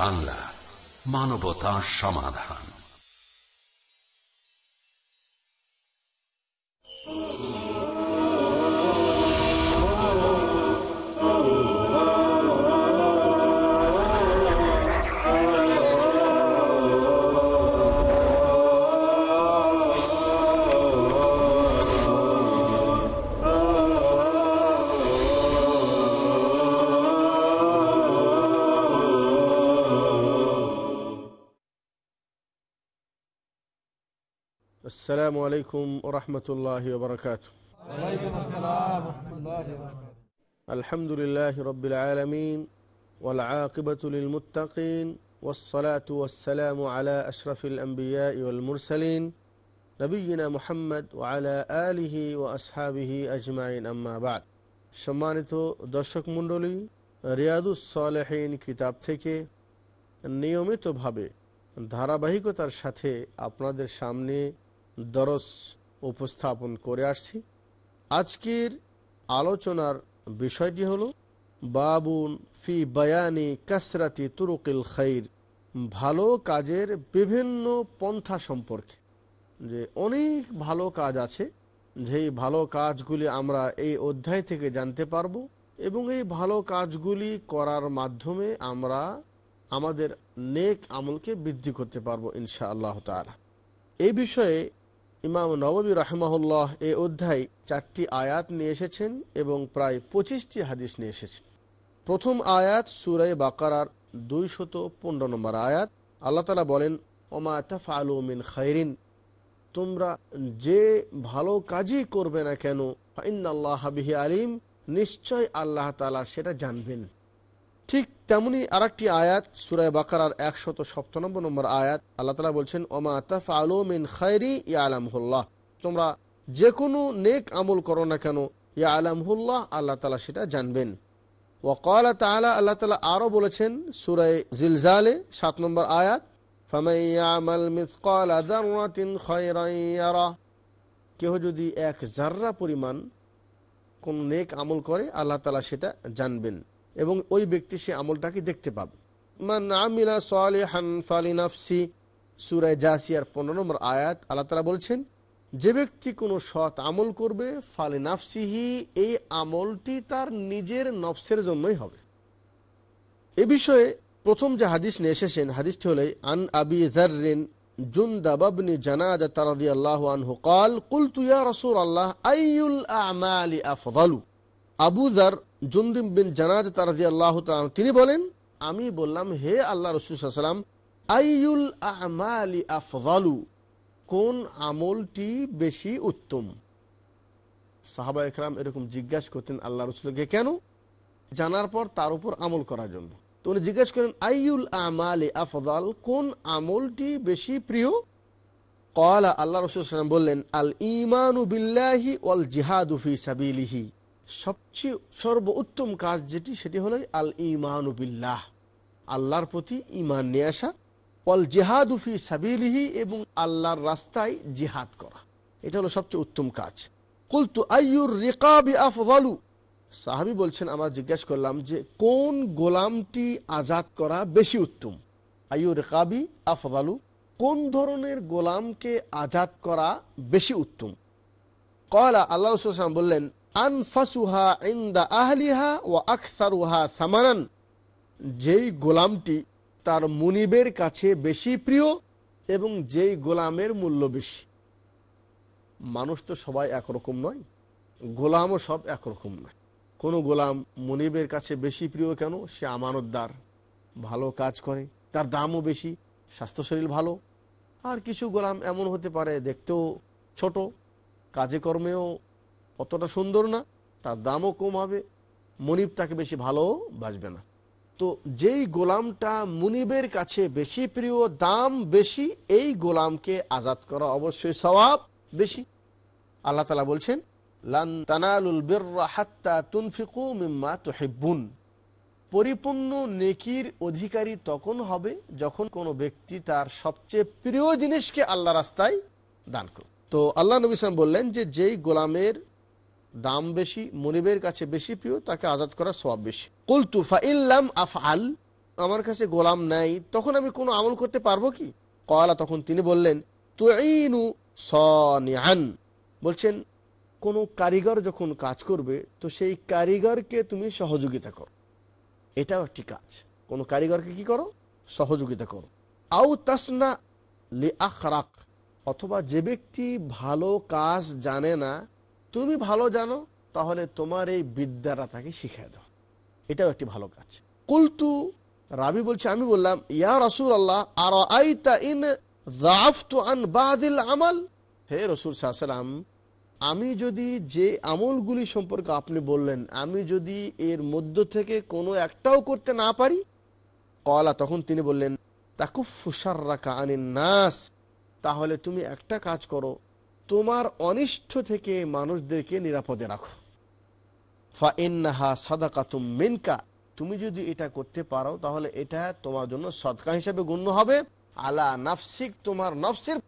বাংলা মানবতা সমাধান السلام عليكم ورحمة الله وبركاته وعليكم السلام ورحمة الله وبركاته الحمد لله رب العالمين والعاقبة للمتقين والصلاة والسلام على أشرف الأنبياء والمرسلين نبينا محمد وعلى آله وأصحابه أجمعين أما بعد সম্মানিত দর্শক মণ্ডলী রিয়াদুসলেহীন কিতাব থেকে নিয়মিতভাবে ধারাবাহিকতার সাথে আপনাদের সামনে দরস উপস্থাপন করে আসছি আজকের আলোচনার বিষয়টি হল বাবুন ফি বায়ানি কাসরাতি তুরুকিল খাইর ভালো কাজের বিভিন্ন পন্থা সম্পর্কে যে অনেক ভালো কাজ আছে যেই ভালো কাজগুলি আমরা এই অধ্যায় থেকে জানতে পারব এবং এই ভালো কাজগুলি করার মাধ্যমে আমরা আমাদের নেক আমলকে বৃদ্ধি করতে পারবো ইনশা আল্লাহ তালা এই বিষয়ে ইমাম নববী রাহমাহুল্লাহ এ অধ্যায় চারটি আয়াত নিয়ে এসেছেন এবং প্রায় পঁচিশটি হাদিস নিয়ে এসেছেন প্রথম আয়াত সুরাই বাকারার দুইশত পনেরো নম্বর আয়াত আল্লাহ তালা বলেন ওমা তাফা আলু খাইরিন তোমরা যে ভালো কাজই করবে না কেন ফাইন আল্লাহ হাবিহি আলিম নিশ্চয় আল্লাহ তালা সেটা জানবেন ঠিক তেমনি আর একটি আয়াত সুরায় বাকার একশত সপ্ত নম্বর নম্বর আয়াত আল্লাহ তালা বলছেন ওমা আতাফ আলো মিন খায়রি ইয়া আলামহুল্লাহ তোমরা যে কোনো নেক আমল করো না কেন ইয়া আলামহুল্লাহ আল্লাহ তালা সেটা জানবেন ওকাল তালা আল্লাহ তালা আরও বলেছেন সুরায় জিলজালে সাত নম্বর আয়াত কেহ যদি এক জাররা পরিমাণ কোন নেক আমল করে আল্লাহ তালা সেটা জানবেন এবং ওই ব্যক্তি সে আমলটাকে দেখতে পাবে মান আমিলা সোয়ালে হানফালি নাফসি সুরায় জাসিয়ার পনেরো নম্বর আয়াত আল্লাহ তালা বলছেন যে ব্যক্তি কোনো সৎ আমল করবে ফালে নাফসিহি এই আমলটি তার নিজের নফসের জন্যই হবে এ বিষয়ে প্রথম যে হাদিস নিয়ে এসেছেন হাদিসটি হলে আন আবি জারিন জুন্দাবাবনি জানাজা তারাদি আল্লাহ আনহু কাল কুলতুয়া রসুল আল্লাহ আইউল আমালি আফদালু আবু দার জুন্দিম বিন জানাজ তারাজি আল্লাহ তিনি বলেন আমি বললাম হে আল্লাহ রসুলাম আইউল আমালি আফজালু কোন আমলটি বেশি উত্তম সাহাবা একরাম এরকম জিজ্ঞাসা করতেন আল্লাহ রসুলকে কেন জানার পর তার উপর আমল করার জন্য তো উনি জিজ্ঞেস করেন আইউল আমালি আফদাল কোন আমলটি বেশি প্রিয় কলা আল্লাহ রসুল বললেন আল ইমানু বিল্লাহি ওয়াল জিহাদুফি সাবিলিহি সবচেয়ে সর্বোত্তম কাজ যেটি সেটি হলো আল ইমানুবিল্লাহ আল্লাহর প্রতি ইমান নিয়ে আসা অল জেহাদুফি সাবিলিহি এবং আল্লাহর রাস্তায় জিহাদ করা এটা হলো সবচেয়ে উত্তম কাজ কুলতু আইয়ুর রেকাবি আফজালু সাহাবি বলছেন আমরা জিজ্ঞেস করলাম যে কোন গোলামটি আজাদ করা বেশি উত্তম আইয়ু রেকাবি আফজালু কোন ধরনের গোলামকে আজাদ করা বেশি উত্তম কয়লা আল্লাহ রসুল বললেন আনফাসুহা ইন্দা আহলিহা ও আকসারুহা সামানান যেই গোলামটি তার মুনিবের কাছে বেশি প্রিয় এবং যেই গোলামের মূল্য বেশি মানুষ তো সবাই একরকম নয় গোলামও সব একরকম নয় কোনো গোলাম মনিবের কাছে বেশি প্রিয় কেন সে আমানতদার ভালো কাজ করে তার দামও বেশি স্বাস্থ্য শরীর ভালো আর কিছু গোলাম এমন হতে পারে দেখতেও ছোট কাজে কর্মেও অতটা সুন্দর না তার দামও কম হবে মনিব তাকে বেশি ভালো বাসবে না তো যেই গোলামটা মুনিবের কাছে বেশি প্রিয় দাম বেশি এই গোলামকে আজাদ করা অবশ্যই স্বভাব বেশি আল্লাহ তালা বলছেন পরিপূর্ণ নেকির অধিকারী তখন হবে যখন কোনো ব্যক্তি তার সবচেয়ে প্রিয় জিনিসকে আল্লাহ রাস্তায় দান করবে তো আল্লাহ নবী বললেন যে যেই গোলামের দাম বেশি মনিবের কাছে বেশি প্রিয় তাকে আজাদ করার সব বেশি কুলতু ফাইল্লাম আফ আল আমার কাছে গোলাম নাই তখন আমি কোনো আমল করতে পারবো কি কয়লা তখন তিনি বললেন তুইনু সনিয়ান বলছেন কোনো কারিগর যখন কাজ করবে তো সেই কারিগরকে তুমি সহযোগিতা করো এটাও একটি কাজ কোনো কারিগরকে কি করো সহযোগিতা করো আউ তাসনা লি আখরাক অথবা যে ব্যক্তি ভালো কাজ জানে না তুমি ভালো জানো তাহলে তোমার এই বিদ্যাটা তাকে শিখিয়ে দাও এটাও একটি ভালো কাজ কুলতু রাবি বলছে আমি বললাম ইয়া রসুল আল্লাহ আর ইন আন বাদিল আমাল হে রসুল সাহসালাম আমি যদি যে আমলগুলি সম্পর্কে আপনি বললেন আমি যদি এর মধ্য থেকে কোনো একটাও করতে না পারি কলা তখন তিনি বললেন তাকুফুসার রাখা আনিন নাস তাহলে তুমি একটা কাজ করো তোমার অনিষ্ট থেকে মানুষদেরকে নিরাপদে রাখো ফা ইন্নাহা সাদাকা তুম মিনকা তুমি যদি এটা করতে পারো তাহলে এটা তোমার জন্য সদকা হিসেবে গণ্য হবে আলা নাফসিক তোমার নফসের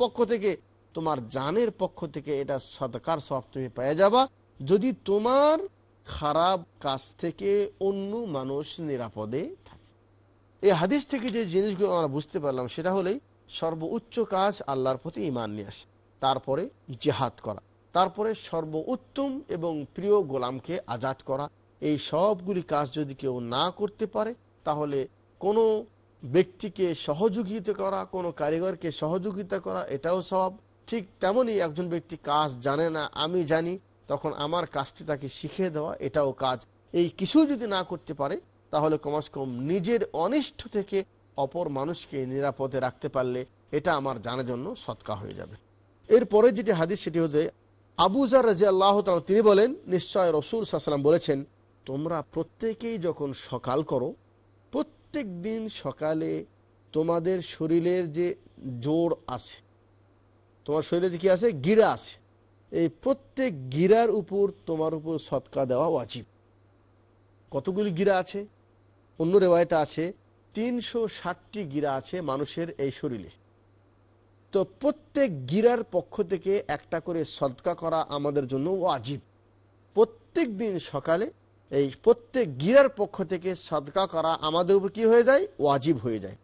পক্ষ থেকে তোমার জানের পক্ষ থেকে এটা সদকার সব তুমি পেয়ে যাবা যদি তোমার খারাপ কাজ থেকে অন্য মানুষ নিরাপদে থাকে এই হাদিস থেকে যে জিনিসগুলো আমরা বুঝতে পারলাম সেটা হলেই সর্বোচ্চ কাজ আল্লাহর প্রতি ইমান নিয়ে আসে তারপরে জেহাদ করা তারপরে সর্বোত্তম এবং প্রিয় গোলামকে আজাদ করা এই সবগুলি কাজ যদি কেউ না করতে পারে তাহলে কোনো ব্যক্তিকে সহযোগিতা করা কোনো কারিগরকে সহযোগিতা করা এটাও স্বভাব ঠিক তেমনই একজন ব্যক্তি কাজ জানে না আমি জানি তখন আমার কাজটি তাকে শিখিয়ে দেওয়া এটাও কাজ এই কিছু যদি না করতে পারে তাহলে কমাস কম নিজের অনিষ্ট থেকে অপর মানুষকে নিরাপদে রাখতে পারলে এটা আমার জানার জন্য সৎকা হয়ে যাবে এরপরে যেটি হাদিস সেটি হতে আবুজার রাজি আল্লাহ তিনি বলেন নিশ্চয় রসুল সাল্লাম বলেছেন তোমরা প্রত্যেকেই যখন সকাল করো প্রত্যেক দিন সকালে তোমাদের শরীরের যে জোর আছে তোমার শরীরে যে কী আছে গিরা আছে এই প্রত্যেক গিরার উপর তোমার উপর সৎকা দেওয়া ওয়াজিব কতগুলি গিরা আছে অন্য রেওয়ায়তা আছে তিনশো ষাটটি গিরা আছে মানুষের এই শরীরে তো প্রত্যেক গিরার পক্ষ থেকে একটা করে সদকা করা আমাদের জন্য ওয়াজিব প্রত্যেক দিন সকালে এই প্রত্যেক গিরার পক্ষ থেকে সদকা করা আমাদের উপর কি হয়ে যায় ওয়াজিব হয়ে যায়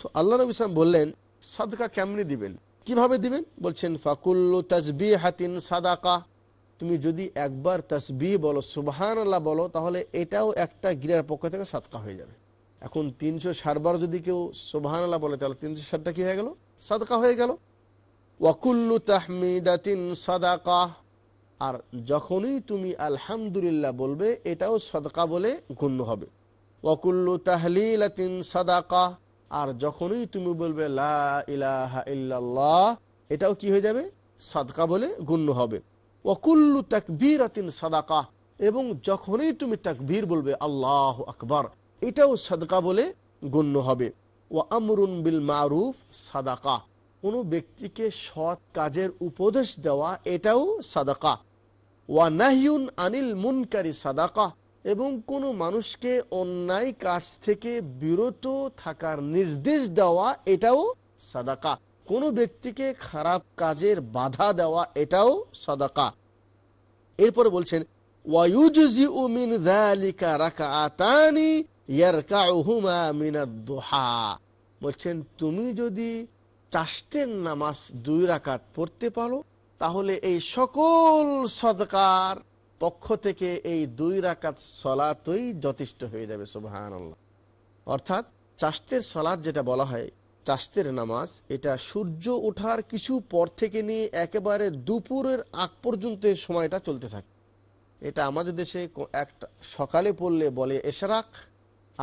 তো আল্লাহ নবী ইসলাম বললেন সদকা কেমনি দিবেন কিভাবে দিবেন বলছেন ফাকুল্লু তসবি হাতিন সাদাকা তুমি যদি একবার তসবি বলো সুবাহান আল্লাহ বলো তাহলে এটাও একটা গিরার পক্ষ থেকে সাদকা হয়ে যাবে এখন তিনশো সারবার যদি কেউ সোভান আলা বলে তাহলে তিনশো ষাটটা কি হয়ে গেল সাদকা হয়ে গেল ওয়াকুল্লু তাহমিদাতিন সাদাকা আর যখনই তুমি আলহামদুলিল্লাহ বলবে এটাও সদকা বলে গণ্য হবে ওয়াকুল্লু তাহলিলাতিন সাদাকা আর যখনই তুমি বলবে লা ইলাহা এটাও কি হয়ে যাবে সাদকা বলে গণ্য হবে ওকুল্লু ওয়াকুল্লু আতিন সাদাকা এবং যখনই তুমি তাকবীর বলবে আল্লাহ আকবার এটাও সাদকা বলে গণ্য হবে ও আমরুন বিল মারুফ সাদাকা কোনো ব্যক্তিকে সৎ কাজের উপদেশ দেওয়া এটাও সাদাকা ওয়া নাহিউন আনিল মুনকারী সাদাকা এবং কোনো মানুষকে অন্যায় কাজ থেকে বিরত থাকার নির্দেশ দেওয়া এটাও সাদাকা কোনো ব্যক্তিকে খারাপ কাজের বাধা দেওয়া এটাও সাদাকা এরপরে বলছেন ওয়াইউজি উমিন রাকা আতানি বলছেন তুমি যদি চাষতের নামাজ দুই রাকাত পড়তে পারো তাহলে এই সকল সদকার পক্ষ থেকে এই দুই রাকাত সলাতই যথেষ্ট হয়ে যাবে সুবাহান অর্থাৎ চাষতের সলাদ যেটা বলা হয় চাষতের নামাজ এটা সূর্য ওঠার কিছু পর থেকে নিয়ে একেবারে দুপুরের আগ পর্যন্ত সময়টা চলতে থাকে এটা আমাদের দেশে একটা সকালে পড়লে বলে এশরাক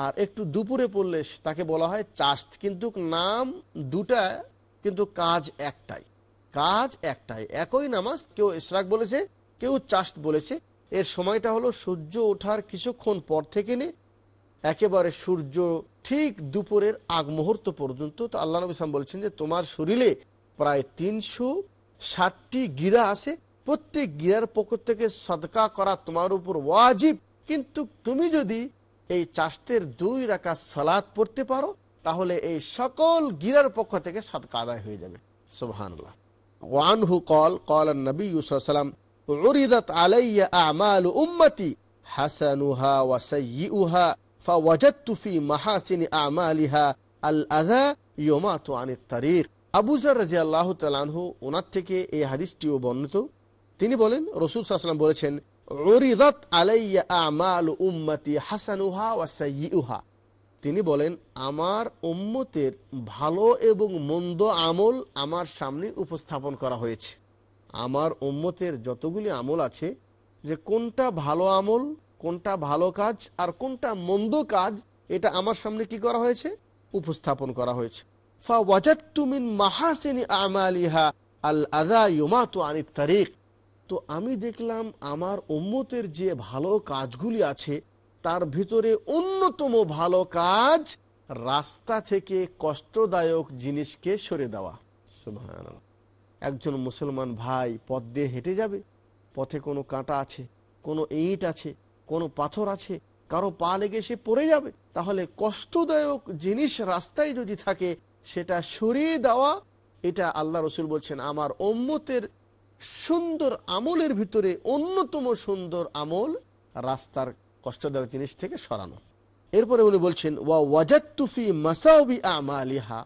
আর একটু দুপুরে পড়লে তাকে বলা হয় চাষ কিন্তু নাম দুটা কিন্তু কাজ একটাই কাজ একটাই একই নামাজ কেউ ইসরাক বলেছে কেউ চাষ বলেছে এর সময়টা হলো সূর্য ওঠার কিছুক্ষণ পর থেকে নে একেবারে সূর্য ঠিক দুপুরের আগ মুহূর্ত পর্যন্ত তো আল্লাহ নবী সাম বলছেন যে তোমার শরীরে প্রায় তিনশো ষাটটি গিরা আছে প্রত্যেক গিরার পক্ষ থেকে সদকা করা তোমার উপর ওয়াজিব কিন্তু তুমি যদি এই চাষের দুই রাখা সালাদ পড়তে পারো তাহলে এই সকল গিরার পক্ষ থেকে সাদকা আদায় হয়ে যাবে সুবহানাল্লাহ ওয়ানহু কল কল নবী সাল্লাম عرضت علي أعمال أمتي حسنها وسيئها থেকে এই হাদিসটিও বর্ণিত তিনি বলেন রসুল সাল্লাম বলেছেন উম্মতি তিনি বলেন আমার উম্মতের ভালো এবং মন্দ আমল আমার সামনে উপস্থাপন করা হয়েছে আমার উম্মতের যতগুলি আমল আছে যে কোনটা ভালো আমল কোনটা ভালো কাজ আর কোনটা মন্দ কাজ এটা আমার সামনে কি করা হয়েছে উপস্থাপন করা হয়েছে ফা ওয়াজাত তুমিন মাহাসিনী আমালিহা আল আদা ইউমাতু আনিত তারিখ তো আমি দেখলাম আমার উম্মতের যে ভালো কাজগুলি আছে তার ভিতরে অন্যতম ভালো কাজ রাস্তা থেকে কষ্টদায়ক জিনিসকে সরে দেওয়া একজন মুসলমান ভাই পথ দিয়ে হেঁটে যাবে পথে কোনো কাঁটা আছে কোনো ইট আছে কোনো পাথর আছে কারো পা লেগে সে পড়ে যাবে তাহলে কষ্টদায়ক জিনিস রাস্তায় যদি থাকে সেটা সরিয়ে দেওয়া এটা আল্লাহ রসুল বলছেন আমার ওম্মতের সুন্দর আমলের ভিতরে অন্যতম সুন্দর আমল রাস্তার কষ্টদায়ক জিনিস থেকে সরানো এরপরে উনি বলছেন ওয়া ওয়াজাতুফি মাসাউবি আমালিহা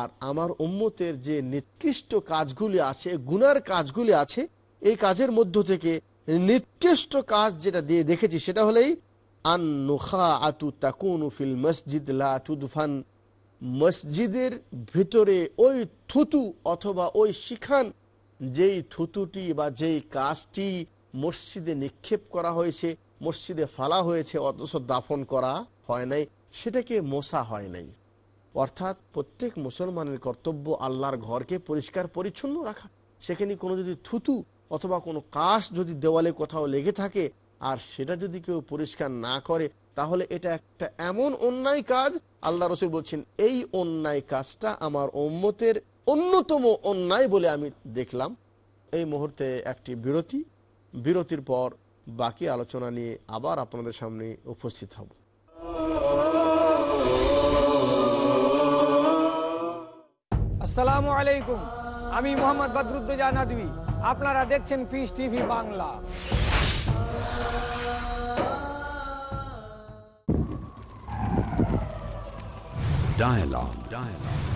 আর আমার উম্মতের যে নিকৃষ্ট কাজগুলি আছে গুনার কাজগুলি আছে এই কাজের মধ্য থেকে নিকৃষ্ট কাজ যেটা দিয়ে দেখেছি সেটা হলেই আন আতু ফিল মসজিদ লা মসজিদের ভিতরে ওই থুতু অথবা ওই শিখান যেই থুতুটি বা যেই কাজটি মসজিদে নিক্ষেপ করা হয়েছে মসজিদে ফালা হয়েছে অথচ দাফন করা হয় নাই সেটাকে মোছা হয় নাই অর্থাৎ প্রত্যেক মুসলমানের কর্তব্য আল্লাহর ঘরকে পরিষ্কার পরিচ্ছন্ন রাখা সেখানে কোনো যদি থুতু অথবা কোনো কাশ যদি দেওয়ালে কোথাও লেগে থাকে আর সেটা যদি কেউ পরিষ্কার না করে তাহলে এটা একটা এমন অন্যায় কাজ আল্লাহ রসুল বলছেন এই অন্যায় কাজটা আমার ওম্মতের অন্যতম অন্যায় বলে আমি দেখলাম এই মুহূর্তে একটি বিরতি বিরতির পর বাকি আলোচনা নিয়ে আবার আপনাদের সামনে উপস্থিত হব আসসালামু আলাইকুম আমি মোহাম্মদ বদরুদ্দান আপনারা দেখছেন Peace TV Bangla Dialogue. Dialogue.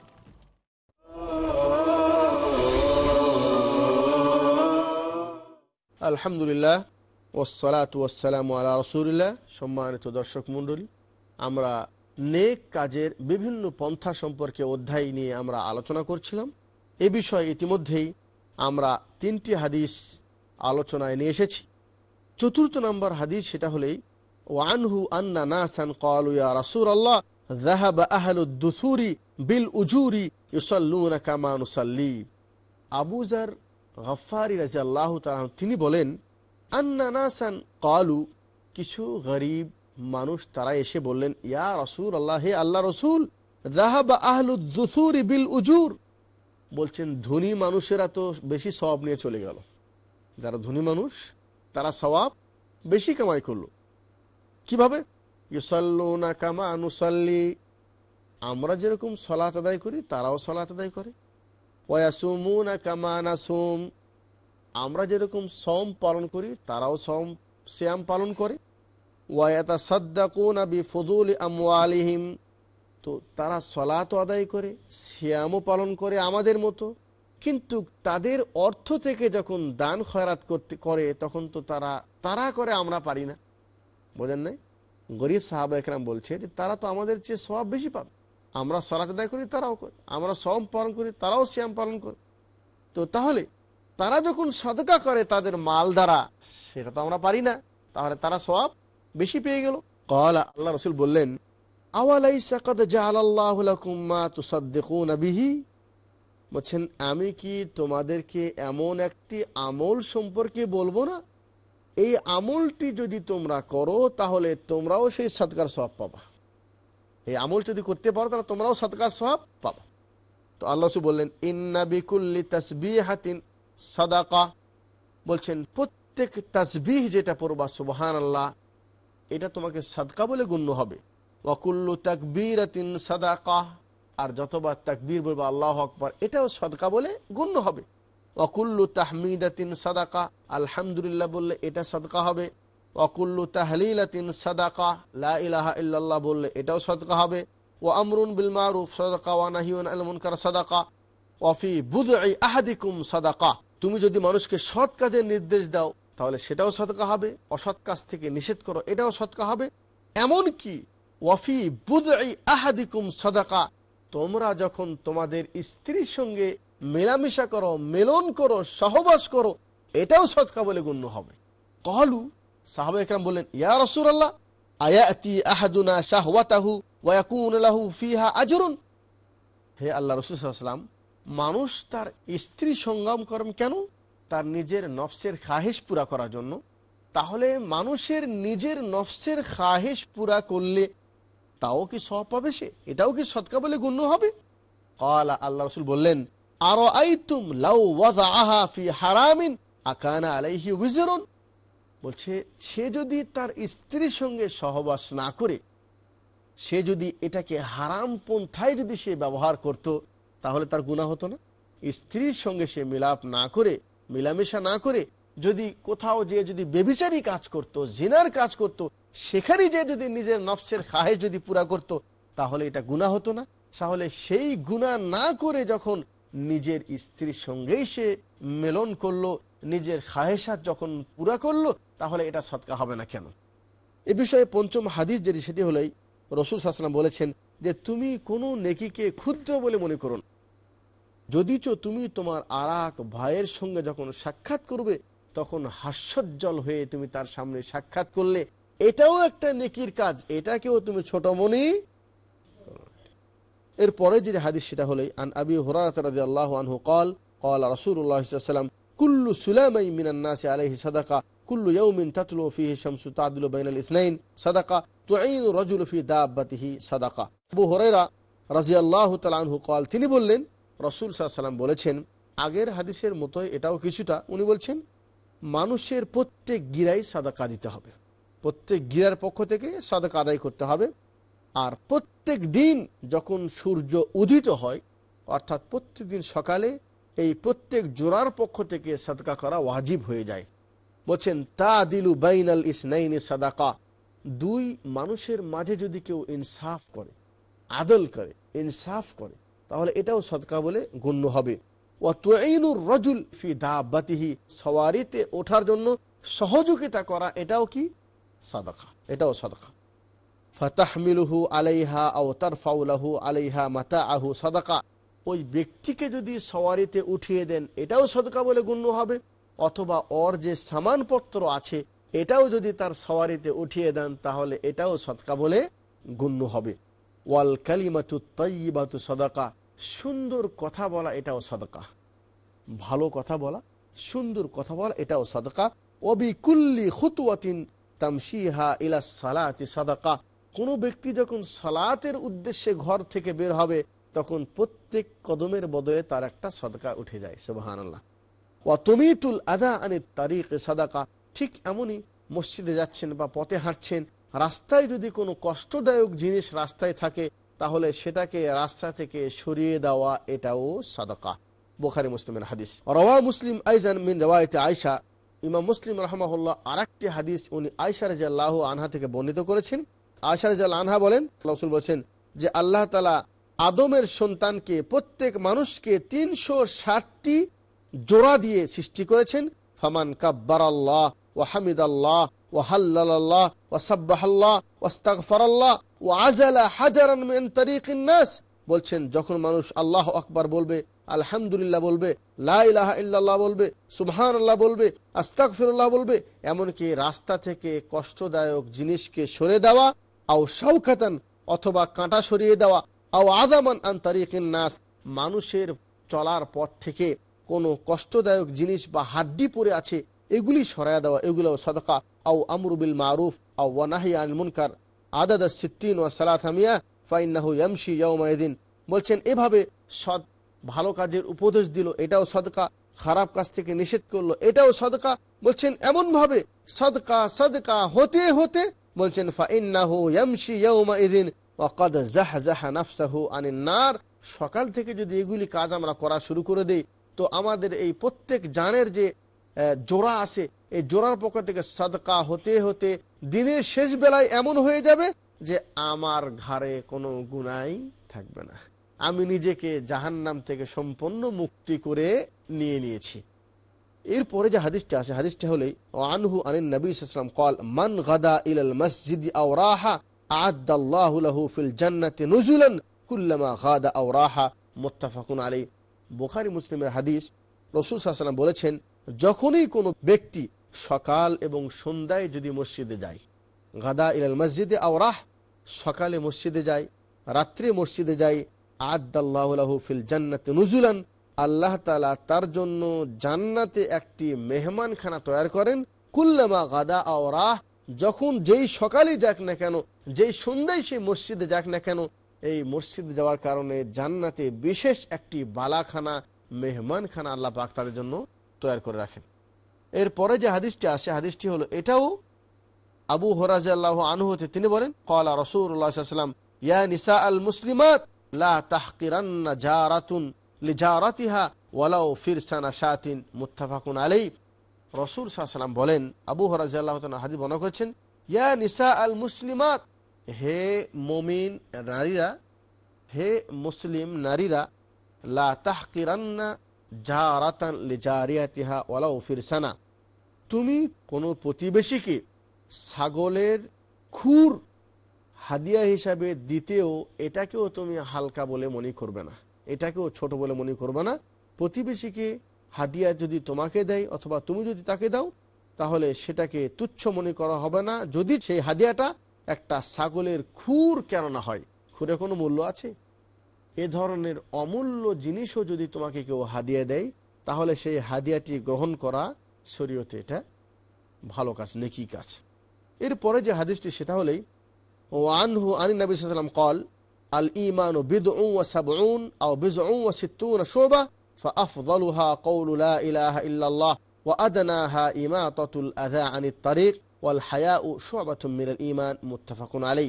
আলহামদুলিল্লাহ ওসলাত ওসালাম আল্লাহ রসুলিল্লাহ সম্মানিত দর্শক মণ্ডলী আমরা নেক কাজের বিভিন্ন পন্থা সম্পর্কে অধ্যায় নিয়ে আমরা আলোচনা করছিলাম এ বিষয়ে ইতিমধ্যেই আমরা তিনটি হাদিস আলোচনায় নিয়ে এসেছি চতুর্থ নম্বর হাদিস সেটা হলেই ওয়ানহু আন্না নাসান কলুয়া রাসুর আল্লাহ জাহাব আহলুদ্দুসুরি বিল উজুরি ইউসাল্লুনা কামানুসাল্লি আবুজার গফারি রাজা আল্লাহ তিনি বলেন আন্নানাসান কালু কিছু গরিব মানুষ তারা এসে বললেন ইয়া রসুল আল্লাহ হে আল্লাহ রসুল বিল উজুর বলছেন ধনী মানুষেরা তো বেশি সবাব নিয়ে চলে গেল যারা ধনী মানুষ তারা সবাব বেশি কামাই করলো কিভাবে কামা আমরা যেরকম সলাত আদায় করি তারাও সলাত আদায় করে ওয়াসুমুন কামানা সোম আমরা যেরকম সম পালন করি তারাও সম শ্যাম পালন করে ওয়াতা সদ্দাকুন আবি আমিহিম তো তারা সলাত আদায় করে শ্যামও পালন করে আমাদের মতো কিন্তু তাদের অর্থ থেকে যখন দান খয়রাত করতে করে তখন তো তারা তারা করে আমরা পারি না বোঝেন নাই গরিব সাহাবা একরাম বলছে যে তারা তো আমাদের চেয়ে সব বেশি পাবে আমরা সলাচ আদায় করি তারাও করে আমরা সম পালন করি তারাও শ্যাম পালন করে তো তাহলে তারা যখন সদকা করে তাদের মাল দ্বারা সেটা তো আমরা পারি না তাহলে তারা সব বেশি পেয়ে গেল কল আল্লাহ রসুল বললেন বলছেন আমি কি তোমাদেরকে এমন একটি আমল সম্পর্কে বলবো না এই আমলটি যদি তোমরা করো তাহলে তোমরাও সেই সৎকার সব পাবা এই আমল যদি করতে পারো তাহলে তোমরাও সৎকার স্বভাব পাবো তো আল্লাহ বললেন ইন্নাবিকুল্লি তসবি হাতিন সদাকা বলছেন প্রত্যেক তসবিহ যেটা পড়বা সুবাহান আল্লাহ এটা তোমাকে সাদকা বলে গণ্য হবে ওকুল্লু তাকবীর আতিন সাদাকা আর যতবার তাকবীর বলবা আল্লাহ আকবর এটাও সদকা বলে গণ্য হবে অকুল্লু আতিন সাদাকা আলহামদুলিল্লাহ বললে এটা সদকা হবে অকুল্লু তাহলিলাতিন সাদাকা লা ইলাহা ইল্লাল্লাহ বললে এটাও সদকা হবে ও আমরুন বিল মারুফ সাদাকা ওয়া নাহিউন আল মুনকার সাদাকা ওয়াফি বুদঈ আহাদিকুম সাদাকা তুমি যদি মানুষকে সৎ কাজের নির্দেশ দাও তাহলে সেটাও সদকা হবে অসৎ কাজ থেকে নিষেধ করো এটাও সদকা হবে এমন কি ওয়াফি বুদঈ আহাদিকুম সাদাকা তোমরা যখন তোমাদের স্ত্রীর সঙ্গে মেলামেশা করো মেলন করো সহবাস করো এটাও সৎকা বলে গণ্য হবে কলু সাহাবা একরাম বললেন ইয়া রসুল আল্লাহ আয়াতি আহাদুনা শাহওয়াতাহু ওয়াকুনলাহু ফিহা আজরুন হে আল্লাহ রসুলাম মানুষ তার স্ত্রী সংগ্রাম করেন কেন তার নিজের নফসের খাহেস পুরা করার জন্য তাহলে মানুষের নিজের নফসের খাহেস পুরা করলে তাও কি সব পাবে সে এটাও কি সৎকা বলে গণ্য হবে কলা আল্লাহ রসুল বললেন আরো তুম লাউ ওয়াজা আহা ফি হারামিন আকানা আলাইহি উজরুন বলছে সে যদি তার স্ত্রীর সঙ্গে সহবাস না করে সে যদি এটাকে হারাম পন্থায় যদি সে ব্যবহার করত তাহলে তার গুণা হতো না স্ত্রীর সঙ্গে সে মিলাপ না করে মিলামেশা না করে যদি কোথাও যে যদি বেবিচারি কাজ করত জিনার কাজ করত সেখানে যে যদি নিজের নফসের খাহে যদি পুরা করত তাহলে এটা গুণা হতো না তাহলে সেই গুণা না করে যখন নিজের স্ত্রীর সঙ্গেই সে মেলন করলো নিজের খাহেসাত যখন পুরা করলো তাহলে এটা সৎকা হবে না কেন এ বিষয়ে পঞ্চম হাদিস যেটি সেটি হলেই রসুল সাসলাম বলেছেন যে তুমি কোনো নেকিকে ক্ষুদ্র বলে মনে করো যদিচ তুমি তোমার আরাক ভাইয়ের সঙ্গে যখন সাক্ষাৎ করবে তখন হাস্যজ্জ্বল হয়ে তুমি তার সামনে সাক্ষাৎ করলে এটাও একটা নেকির কাজ এটাকেও তুমি ছোট মনে এরপরে যে হাদিস সেটা হলেই আন আবি হরারদি আল্লাহ আনহু কল কল রসুল্লাহাম কুল্লু সুলামাই মিনান্নাসে আলহি সাদাকা কুল্লু ইউমিন তাতলু ফিহি শামসু তাদলু বাইনাল ইসনাইন সাদাকা তুইন রজুল ফি দাবাতিহি সাদাকা আবু হরেরা রাজিয়াল্লাহ তিনি বললেন রসুল সালাম বলেছেন আগের হাদিসের মতোই এটাও কিছুটা উনি বলছেন মানুষের প্রত্যেক গিরাই সাদাকা দিতে হবে প্রত্যেক গিরার পক্ষ থেকে সাদাকা আদায় করতে হবে আর প্রত্যেক দিন যখন সূর্য উদিত হয় অর্থাৎ প্রত্যেক দিন সকালে এই প্রত্যেক জোড়ার পক্ষ থেকে সাদকা করা ওয়াজিব হয়ে যায় বলছেন তা দিলু বাইনাল ইসনাইনি সাদাকা দুই মানুষের মাঝে যদি কেউ ইনসাফ করে আদল করে ইনসাফ করে তাহলে এটাও সদকা বলে গণ্য হবে ওয়াতুইনুর রজুল ফি দাবাতিহি সওয়ারিতে ওঠার জন্য সহযোগিতা করা এটাও কি সাদাকা এটাও সাদাকা ফাতাহমিলুহু আলাইহা আও তারফাউলাহু আলাইহা মাতা আহু সাদাকা ওই ব্যক্তিকে যদি সওয়ারিতে উঠিয়ে দেন এটাও সদকা বলে গণ্য হবে অথবা অর যে সামানপত্র আছে এটাও যদি তার সওয়ারিতে উঠিয়ে দেন তাহলে এটাও সদকা বলে গণ্য হবে ওয়াল কালিমাতু তৈবাতু সদাকা সুন্দর কথা বলা এটাও সদকা ভালো কথা বলা সুন্দর কথা বলা এটাও সদকা অবিকুল্লি খুতুয়াতিন তামসিহা ইলা সালাতি সাদাকা কোনো ব্যক্তি যখন সালাতের উদ্দেশ্যে ঘর থেকে বের হবে তখন প্রত্যেক কদমের বদলে তার একটা সদকা উঠে যায় সুবাহ আল্লাহ তমিতুল আদা আনে তারিখে সাদাকা ঠিক এমনই মসজিদে যাচ্ছেন বা পথে হাঁটছেন রাস্তায় যদি কোনো কষ্টদায়ক জিনিস রাস্তায় থাকে তাহলে সেটাকে রাস্তা থেকে সরিয়ে দেওয়া এটাও সাদাকা বোখারি মুসলিমের হাদিস রওয়া মুসলিম আইজান মিন রেওয়ায়তে আয়সা ইমাম মুসলিম রহমাহুল্লাহ আর একটি হাদিস উনি আয়সা রাজিয়াল্লাহ আনহা থেকে বর্ণিত করেছেন আয়সা রাজিয়াল আনহা বলেন রসুল বলছেন যে আল্লাহ তালা আদমের সন্তানকে প্রত্যেক মানুষকে তিনশো ষাটটি জোড়া দিয়ে সৃষ্টি করেছেন ফামান কাব্বার আল্লাহ ও হামিদ আল্লাহ ও হাল্লাল্লাহ ও সাব্বাহাল্লাহ ওস্তাকফরাল্লাহ ও আজালা হাজারান বলছেন যখন মানুষ আল্লাহ আকবার বলবে আলহামদুলিল্লাহ বলবে লাহ ইল্লাল্লাহ বলবে সুবহান আল্লাহ বলবে আস্তাক ফিরুল্লাহ বলবে এমনকি রাস্তা থেকে কষ্টদায়ক জিনিসকে সরে দেওয়া আও শৌকাতান অথবা কাঁটা সরিয়ে দেওয়া আও আদামান আন্তরিক নাস মানুষের চলার পথ থেকে কোনো কষ্টদায়ক জিনিস বা হাড্ডি পরে আছে এগুলি সরাইয়া দেওয়া এগুলো সদকা আও আমরুবিল মারুফ আও ওয়ানাহি আল মুনকার আদাদা সিদ্দিন ও সালাথামিয়া ফাইন্নাহু ইয়ামশি ইয়াউমায়দিন বলছেন এভাবে সৎ ভালো কাজের উপদেশ দিল এটাও সদকা খারাপ কাজ থেকে নিষেধ করলো এটাও সদকা বলছেন এমনভাবে সদকা সদকা হতে হতে বলছেন ফাইন্নাহু ইয়ামশি ইয়াউমায়দিন ওয়াকাদ নাফসাহু আনিন নার সকাল থেকে যদি এগুলি কাজ আমরা করা শুরু করে দিই তো আমাদের এই প্রত্যেক জানের যে জোড়া আছে এই জোড়ার পক্ষ থেকে সাদকা হতে হতে দিনের শেষ বেলায় এমন হয়ে যাবে যে আমার ঘরে কোনো গুণাই থাকবে না আমি নিজেকে জাহান্নাম থেকে সম্পূর্ণ মুক্তি করে নিয়ে নিয়েছি এরপরে যে হাদিসটা আছে হাদিসটা হলে আনহু আনিন নবী ইসলাম কল মান গাদা ইলাল মসজিদ আওরাহা আদাল্লাহ ফিল জান্নাতে নুজুলান কুল্লামা গাদা আওরাহা মোত্তাফাকুন আলী বোখারি মুসলিমের হাদিস রসুল সাহসালাম বলেছেন যখনই কোনো ব্যক্তি সকাল এবং সন্ধ্যায় যদি মসজিদে যায় গাদা ইলাল মসজিদে আওরাহ সকালে মসজিদে যায় রাত্রে মসজিদে যায় আদাল্লাহ ফিল জান্নাতে নুজুলান আল্লাহ তালা তার জন্য জান্নাতে একটি মেহমানখানা তৈয়ার করেন কুল্লামা গাদা আওরাহ যখন যেই সকালে যাক না কেন যেই সন্ধ্যায় সে মসজিদে যাক না কেন এই মসজিদ যাওয়ার কারণে জান্নাতে বিশেষ একটি বালাখানা মেহমানখানা আল্লাহ পাক তাদের জন্য তৈরি করে রাখেন এরপরে যে হাদিসটি আসে হাদিসটি হলো এটাও আবু হরাজ আল্লাহ আনু হতে তিনি বলেন কলা রসুল্লাহাম ইয়া নিসা আল মুসলিমাত লা তাহকিরান্না জারাতুন লিজারাতিহা ওয়ালাও ফিরসানা শাতিন মুত্তাফাকুন আলী রসুল সাহসাল্লাম বলেন আবু হরাজ আল্লাহ হাদিস বর্ণনা করেছেন ইয়া নিসা আল মুসলিমাত হে মমিন নারীরা হে মুসলিম নারীরা লা তাহকিরান্না জারাতান ওলা ওয়ালাউ ফিরসানা তুমি কোনো প্রতিবেশীকে ছাগলের খুর হাদিয়া হিসাবে দিতেও এটাকেও তুমি হালকা বলে মনে করবে না এটাকেও ছোট বলে মনে করবে না প্রতিবেশীকে হাদিয়া যদি তোমাকে দেয় অথবা তুমি যদি তাকে দাও তাহলে সেটাকে তুচ্ছ মনে করা হবে না যদি সেই হাদিয়াটা একটা ছাগলের খুর কেননা হয় খুরে কোনো মূল্য আছে এ ধরনের অমূল্য জিনিসও যদি তোমাকে কেউ হাদিয়া দেয় তাহলে সেই হাদিয়াটি গ্রহণ করা শরীয়তে এটা ভালো কাজ নেকি কাজ এরপরে যে হাদিসটি সেটা হলেই ও আনহু আনি নবী সাল্লাম কল আল ইমান ও বিদ সাবউন আও বিজ সিতুন শোবা فأفضلها قول لا إله إلا الله وأدناها ওয়াল হায়া ও শোয়াবাতুম মিরাল ইমান মুত্তাফাকুন আলী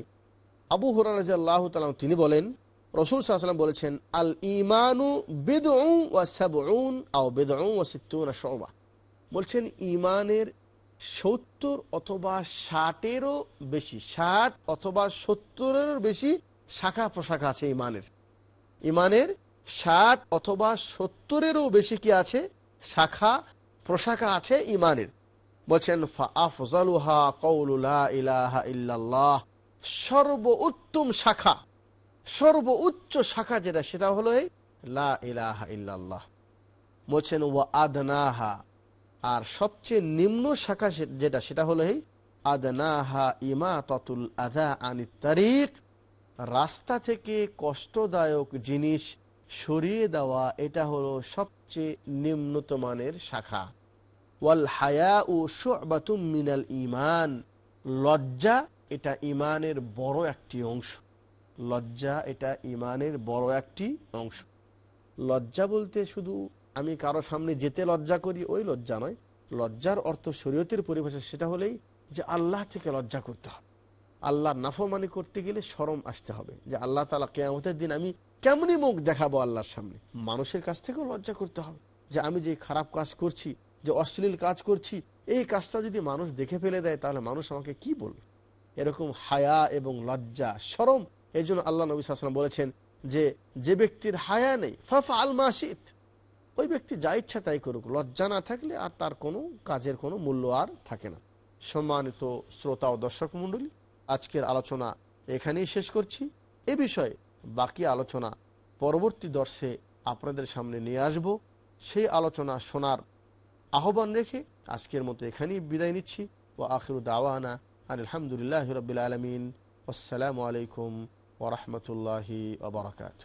আবু হুরারাজাল্লাহ তালাম তিনি বলেন রসুল সাল্লাম বলেছেন আল ইমানু বেদৌ ওয়া সাবউন আও বেদৌ ওয়া সিত্তুন বলছেন ইমানের সত্তর অথবা ষাটেরও বেশি ষাট অথবা সত্তরেরও বেশি শাখা প্রশাখা আছে ইমানের ইমানের ষাট অথবা সত্তরেরও বেশি কি আছে শাখা প্রশাখা আছে ইমানের বলছেন ইলাহা ইল্লাল্লাহ সর্ব উত্তম শাখা সর্ব উচ্চ শাখা যেটা সেটা হলো লা ইলাহা ইল্লাল্লাহ বলছেন ওয়া আদনাহা আর সবচেয়ে নিম্ন শাখা যেটা সেটা হলো আদনাহা ইমা ততুল আদা আনি তারিক রাস্তা থেকে কষ্টদায়ক জিনিস সরিয়ে দেওয়া এটা হলো সবচেয়ে নিম্নতমানের শাখা ওয়াল হায়া ও মিনাল ইমান লজ্জা এটা ইমানের বড় একটি অংশ লজ্জা এটা ইমানের বড় একটি অংশ লজ্জা বলতে শুধু আমি কারো সামনে যেতে লজ্জা করি ওই লজ্জা নয় লজ্জার অর্থ শরীয়তের পরিভাষা সেটা হলেই যে আল্লাহ থেকে লজ্জা করতে হবে আল্লাহ নাফরমানি করতে গেলে সরম আসতে হবে যে আল্লাহ তালা কেয়ামতের দিন আমি কেমনই মুখ দেখাবো আল্লাহর সামনে মানুষের কাছ থেকেও লজ্জা করতে হবে যে আমি যে খারাপ কাজ করছি যে অশ্লীল কাজ করছি এই কাজটা যদি মানুষ দেখে ফেলে দেয় তাহলে মানুষ আমাকে কি বলবে এরকম হায়া এবং লজ্জা সরম এই জন্য আল্লাহ নবী সালাম বলেছেন যে যে ব্যক্তির হায়া নেই ফাফা আল মাসিদ ওই ব্যক্তি যা ইচ্ছা তাই করুক লজ্জা না থাকলে আর তার কোনো কাজের কোনো মূল্য আর থাকে না সম্মানিত শ্রোতা ও দর্শক মণ্ডলী আজকের আলোচনা এখানেই শেষ করছি এ বিষয়ে বাকি আলোচনা পরবর্তী দর্শে আপনাদের সামনে নিয়ে আসব সেই আলোচনা শোনার আহ্বান রেখে আজকের মতো এখানেই বিদায় নিচ্ছি ও আখির দাওয়ানা আর আলহামদুলিল্লাহ রবিল আলমিন আসসালামু আলাইকুম ওরহমতুল্লাহি আবরকাতু